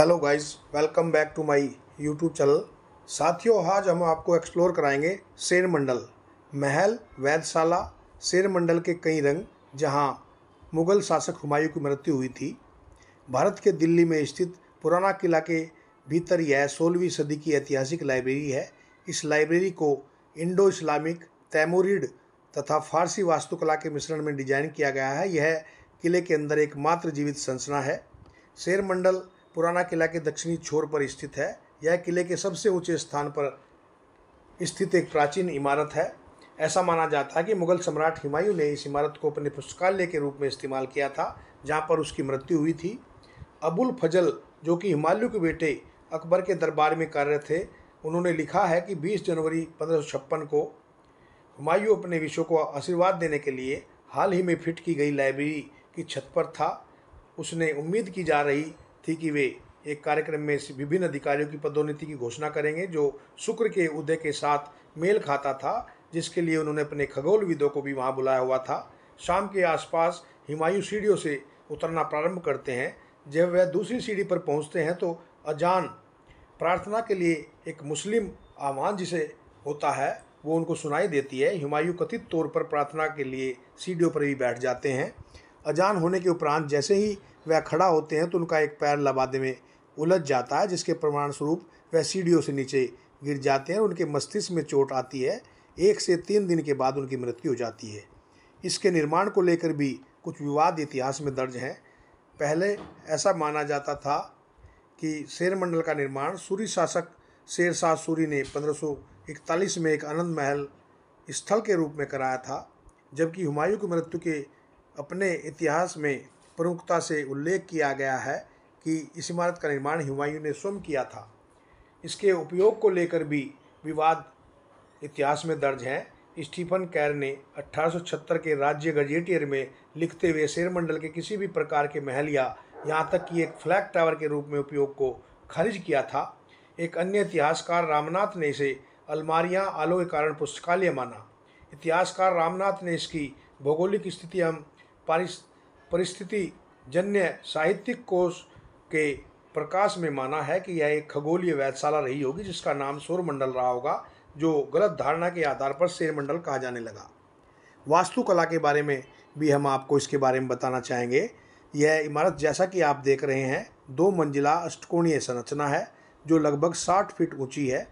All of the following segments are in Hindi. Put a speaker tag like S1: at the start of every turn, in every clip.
S1: hello guys welcome back to my YouTube channel साथियों आज हम आपको एक्सप्लोर कराएंगे शेर मंडल महल वैधशाला शेर मंडल के कई रंग जहां मुगल शासक हुमायूं की मृत्यु हुई थी भारत के दिल्ली में स्थित पुराना किला के भीतर यह सोलहवीं सदी की ऐतिहासिक लाइब्रेरी है इस लाइब्रेरी को इंडो इस्लामिक तैमोरिड तथा फारसी वास्तुकला के मिश्रण में डिजाइन किया गया है यह किले के अंदर एकमात्र जीवित संरचना है शेर मंडल पुराना किला के दक्षिणी छोर पर स्थित है यह किले के सबसे ऊंचे स्थान पर स्थित एक प्राचीन इमारत है ऐसा माना जाता है कि मुगल सम्राट हुमायूं ने इस इमारत को अपने पुस्तकालय के रूप में इस्तेमाल किया था जहाँ पर उसकी मृत्यु हुई थी अबुल फजल जो कि हिमालय के बेटे अकबर के दरबार में कार्यरत थे उन्होंने लिखा है कि 20 जनवरी पंद्रह को हुमायूं अपने विषयों को आशीर्वाद देने के लिए हाल ही में फिट की गई लाइब्रेरी की छत पर था उसने उम्मीद की जा रही थी कि वे एक कार्यक्रम में विभिन्न अधिकारियों की पदोन्नति की घोषणा करेंगे जो शुक्र के उदय के साथ मेल खाता था जिसके लिए उन्होंने अपने खगोलविदों को भी वहाँ बुलाया हुआ था शाम के आसपास हिमायू सीढ़ियों से उतरना प्रारंभ करते हैं जब वह दूसरी सीढ़ी पर पहुँचते हैं तो अजान प्रार्थना के लिए एक मुस्लिम आह्वान जिसे होता है वो उनको सुनाई देती है हिमायु कथित तौर पर प्रार्थना के लिए सीढ़ियों पर ही बैठ जाते हैं अजान होने के उपरांत जैसे ही वह खड़ा होते हैं तो उनका एक पैर लबादे में उलझ जाता है जिसके प्रमाण स्वरूप वह सीढ़ियों से नीचे गिर जाते हैं उनके मस्तिष्क में चोट आती है एक से तीन दिन के बाद उनकी मृत्यु हो जाती है इसके निर्माण को लेकर भी कुछ विवाद इतिहास में दर्ज हैं पहले ऐसा माना जाता था कि शेर मंडल का निर्माण सूरी शासक शेर शाह सूरी ने 1541 में एक आनंद महल स्थल के रूप में कराया था जबकि हुमायूं की मृत्यु के अपने इतिहास में प्रमुखता से उल्लेख किया गया है कि इस इमारत का निर्माण हुमायूं ने स्वयं किया था इसके उपयोग को लेकर भी विवाद इतिहास में दर्ज हैं स्टीफन कैर ने 1876 के राज्य गजेटियर में लिखते हुए शेरमंडल के किसी भी प्रकार के महल या यहाँ तक कि एक फ्लैग टावर के रूप में उपयोग को खारिज किया था एक अन्य इतिहासकार रामनाथ ने इसे अलमारियाँ आलो के कारण पुस्तकालय माना इतिहासकार रामनाथ ने इसकी भौगोलिक स्थिति एवं परिस्थिति जन्य साहित्यिक कोष के प्रकाश में माना है कि यह एक खगोलीय वैधशाला रही होगी जिसका नाम सौरमंडल रहा होगा जो गलत धारणा के आधार पर शेरमंडल कहा जाने लगा वास्तुकला के बारे में भी हम आपको इसके बारे में बताना चाहेंगे यह इमारत जैसा कि आप देख रहे हैं दो मंजिला अष्टकोणीय संरचना है जो लगभग साठ फीट ऊंची है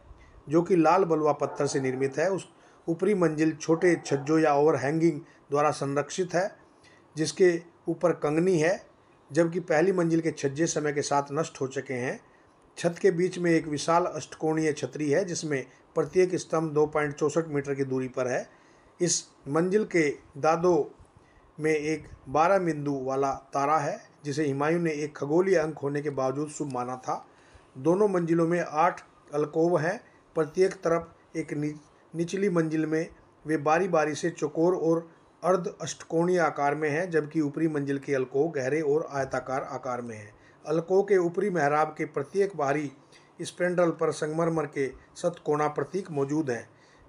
S1: जो कि लाल बलुआ पत्थर से निर्मित है उस ऊपरी मंजिल छोटे छज्जों या ओवर हैंगिंग द्वारा संरक्षित है जिसके ऊपर कंगनी है जबकि पहली मंजिल के छज्जे समय के साथ नष्ट हो चुके हैं छत के बीच में एक विशाल अष्टकोणीय छतरी है जिसमें प्रत्येक स्तंभ दो पॉइंट चौंसठ मीटर की दूरी पर है इस मंजिल के दादों में एक बारह बिंदु वाला तारा है जिसे हिमायू ने एक खगोलीय अंक होने के बावजूद शुभ माना था दोनों मंजिलों में आठ अलकोव हैं प्रत्येक तरफ एक निचली मंजिल में वे बारी बारी से चकोर और अर्ध अष्टकोणीय आकार में है जबकि ऊपरी मंजिल के अलको गहरे और आयताकार आकार में है अलको के ऊपरी मेहराब के प्रत्येक बाहरी स्पेंडल पर संगमरमर के सतकोणा प्रतीक मौजूद हैं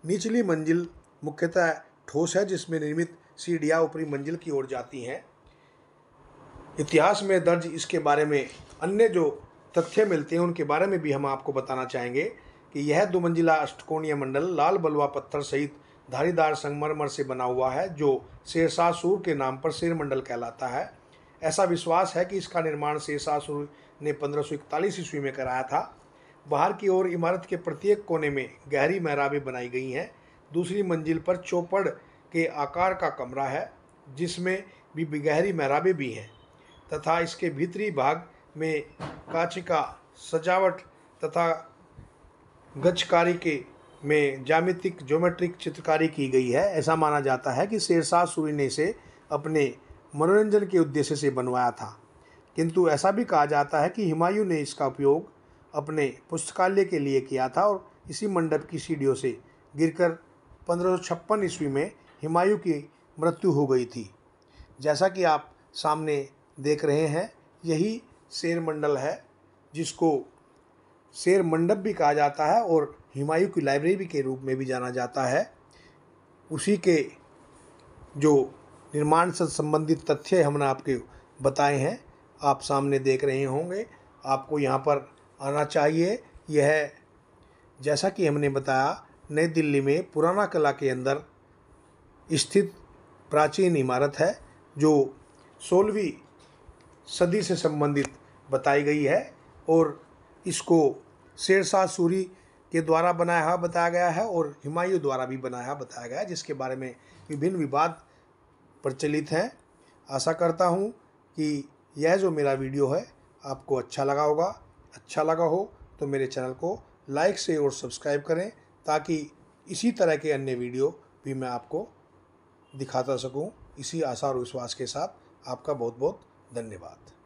S1: निचली मंजिल मुख्यतः ठोस है जिसमें निर्मित सीढ़ियाँ ऊपरी मंजिल की ओर जाती हैं इतिहास में दर्ज इसके बारे में अन्य जो तथ्य मिलते हैं उनके बारे में भी हम आपको बताना चाहेंगे कि यह दुमंजिला अष्टकोणीय मंडल लाल बलुआ पत्थर सहित धारीदार संगमरमर से बना हुआ है जो शेरशाहसूर के नाम पर शेरमंडल कहलाता है ऐसा विश्वास है कि इसका निर्माण शेरशाहसूर ने पंद्रह सौ इकतालीस ईस्वी में कराया था बाहर की ओर इमारत के प्रत्येक कोने में गहरी मेहराबें बनाई गई हैं दूसरी मंजिल पर चौपड़ के आकार का कमरा है जिसमें भी गहरी मेहराबें भी हैं तथा इसके भीतरी भाग में काचिका सजावट तथा गचकारी के में जामितिक ज्योमेट्रिक चित्रकारी की गई है ऐसा माना जाता है कि शेरशाह सूरी ने इसे अपने मनोरंजन के उद्देश्य से बनवाया था किंतु ऐसा भी कहा जाता है कि हुमायूं ने इसका उपयोग अपने पुस्तकालय के लिए किया था और इसी मंडप की सीढ़ियों से गिरकर पंद्रह ईस्वी में हुमायूं की मृत्यु हो गई थी जैसा कि आप सामने देख रहे हैं यही शेर मंडल है जिसको शेर मंडप भी कहा जाता है और हिमायू की लाइब्रेरी के रूप में भी जाना जाता है उसी के जो निर्माण से संबंधित तथ्य हमने आपके बताए हैं आप सामने देख रहे होंगे आपको यहाँ पर आना चाहिए यह जैसा कि हमने बताया नई दिल्ली में पुराना कला के अंदर स्थित प्राचीन इमारत है जो सोलहवीं सदी से संबंधित बताई गई है और इसको शेरशाह सूरी के द्वारा बनाया हुआ बताया गया है और हिमायू द्वारा भी बनाया हुआ बताया गया है जिसके बारे में विभिन्न विवाद प्रचलित हैं आशा करता हूँ कि यह जो मेरा वीडियो है आपको अच्छा लगा होगा अच्छा लगा हो तो मेरे चैनल को लाइक से और सब्सक्राइब करें ताकि इसी तरह के अन्य वीडियो भी मैं आपको दिखाता सकूं इसी आशा और विश्वास के साथ आपका बहुत बहुत धन्यवाद